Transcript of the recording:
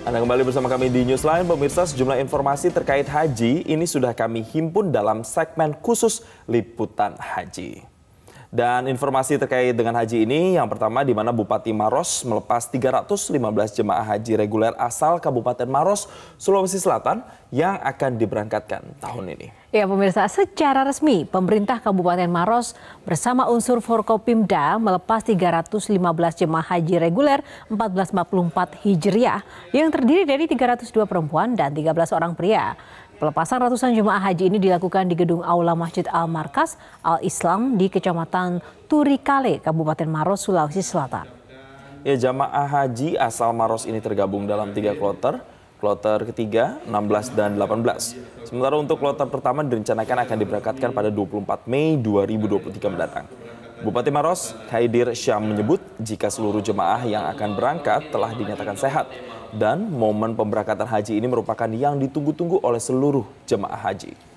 Anda kembali bersama kami di Newsline. Pemirsa, sejumlah informasi terkait haji ini sudah kami himpun dalam segmen khusus Liputan Haji. Dan informasi terkait dengan haji ini yang pertama di mana Bupati Maros melepas 315 jemaah haji reguler asal Kabupaten Maros, Sulawesi Selatan yang akan diberangkatkan tahun ini. Ya pemirsa, secara resmi pemerintah Kabupaten Maros bersama unsur Forkopimda melepas 315 jemaah haji reguler 1444 Hijriah yang terdiri dari 302 perempuan dan 13 orang pria. Pelepasan ratusan jemaah haji ini dilakukan di gedung Aula Masjid Al-Markas Al-Islam di Kecamatan Turikale, Kabupaten Maros, Sulawesi Selatan. Ya, jemaah haji asal Maros ini tergabung dalam tiga kloter, kloter ketiga, 16, dan 18. Sementara untuk kloter pertama direncanakan akan diberangkatkan pada 24 Mei 2023 mendatang. Bupati Maros, Haidir Syam menyebut jika seluruh jemaah yang akan berangkat telah dinyatakan sehat dan momen pemberangkatan haji ini merupakan yang ditunggu-tunggu oleh seluruh jemaah haji.